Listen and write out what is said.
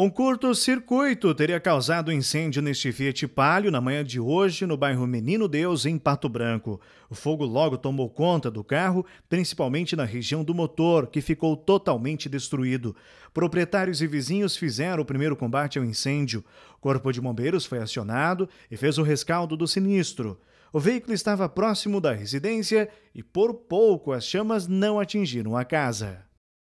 Um curto-circuito teria causado incêndio neste Fiat Palio na manhã de hoje no bairro Menino Deus, em Pato Branco. O fogo logo tomou conta do carro, principalmente na região do motor, que ficou totalmente destruído. Proprietários e vizinhos fizeram o primeiro combate ao incêndio. O Corpo de Bombeiros foi acionado e fez o rescaldo do sinistro. O veículo estava próximo da residência e por pouco as chamas não atingiram a casa.